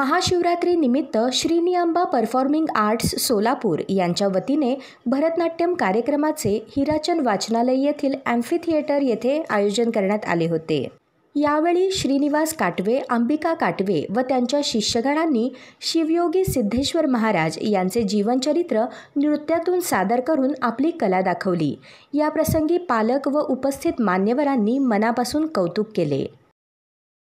महाशिवरात्रीनिमित्त Shriniyamba performing arts Solapur यांच्या वतीने भरतनाट्यम कार्यक्रमाचे हिराचन वाचनालय येथील थिएटर येथे आयोजन करण्यात आले होते यावेळी श्रीनिवास काटवे अंबिका काटवे व त्यांच्या शिष्यगणांनी शिवयोगी सिद्धेश्वर महाराज यांचे जीवनचरित्र नृत्यातून सादर करून आपली कला दाखवली याप्रसंगी पालक व उपस्थित मान्यवरांनी मनापासून कौतुक केले